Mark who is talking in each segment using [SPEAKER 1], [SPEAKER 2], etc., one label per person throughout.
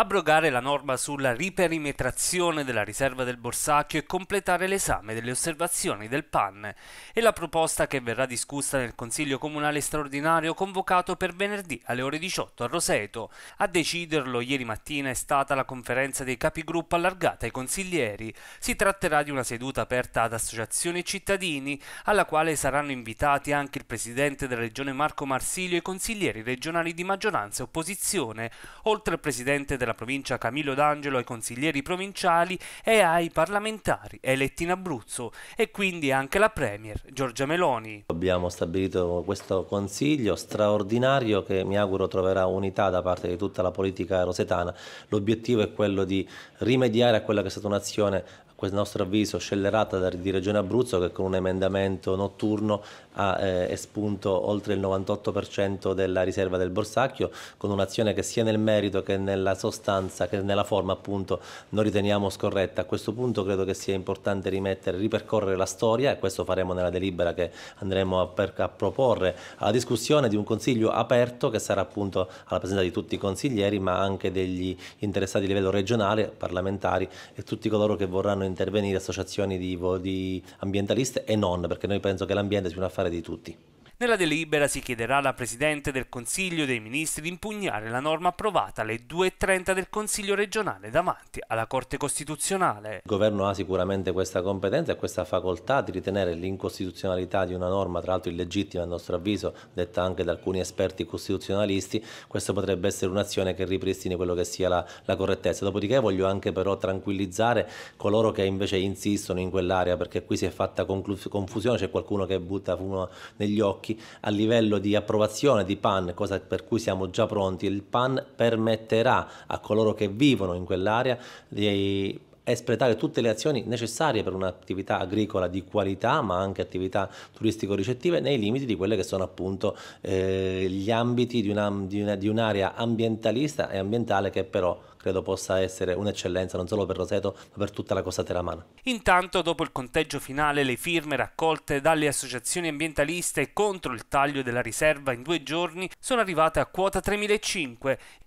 [SPEAKER 1] abrogare la norma sulla riperimetrazione della riserva del Borsacchio e completare l'esame delle osservazioni del PAN e la proposta che verrà discussa nel Consiglio Comunale straordinario convocato per venerdì alle ore 18 a Roseto. A deciderlo ieri mattina è stata la conferenza dei capigruppo allargata ai consiglieri. Si tratterà di una seduta aperta ad associazioni e cittadini alla quale saranno invitati anche il presidente della regione Marco Marsilio e i consiglieri regionali di maggioranza e opposizione, oltre al presidente della della provincia Camillo D'Angelo ai consiglieri provinciali e ai parlamentari eletti in Abruzzo e quindi anche la Premier Giorgia Meloni.
[SPEAKER 2] Abbiamo stabilito questo consiglio straordinario che mi auguro troverà unità da parte di tutta la politica rosetana. L'obiettivo è quello di rimediare a quella che è stata un'azione a nostro avviso scellerata di Regione Abruzzo che con un emendamento notturno ha eh, espunto oltre il 98% della riserva del Borsacchio con un'azione che sia nel merito che nella sostanza circostanza che nella forma appunto noi riteniamo scorretta. A questo punto credo che sia importante rimettere, ripercorrere la storia e questo faremo nella delibera che andremo a, per, a proporre alla discussione di un consiglio aperto che sarà appunto alla presenza di tutti i consiglieri ma anche degli interessati a livello regionale, parlamentari e tutti coloro che vorranno intervenire, associazioni di, di ambientaliste e non, perché noi penso che l'ambiente sia un affare di tutti.
[SPEAKER 1] Nella delibera si chiederà alla Presidente del Consiglio dei Ministri di impugnare la norma approvata alle 2.30 del Consiglio regionale davanti alla Corte Costituzionale. Il
[SPEAKER 2] Governo ha sicuramente questa competenza e questa facoltà di ritenere l'incostituzionalità di una norma, tra l'altro illegittima a nostro avviso, detta anche da alcuni esperti costituzionalisti, questa potrebbe essere un'azione che ripristini quello che sia la, la correttezza. Dopodiché voglio anche però tranquillizzare coloro che invece insistono in quell'area perché qui si è fatta confusione, c'è qualcuno che butta fumo negli occhi attacchi a livello di approvazione di PAN, cosa per cui siamo già pronti. Il PAN permetterà a coloro che vivono in quell'area di espletare tutte le azioni necessarie per un'attività agricola di qualità ma anche attività turistico-ricettive nei limiti di quelle che sono appunto eh, gli ambiti di, una, di, una, di un'area ambientalista e ambientale che però credo possa essere un'eccellenza non solo per Roseto ma per tutta la costa teramana.
[SPEAKER 1] Intanto dopo il conteggio finale le firme raccolte dalle associazioni ambientaliste contro il taglio della riserva in due giorni sono arrivate a quota 3.500.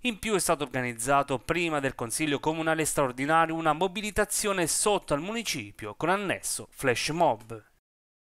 [SPEAKER 1] In più è stato organizzato prima del Consiglio Comunale Straordinario una mobilitazione sotto al municipio con annesso flash mob.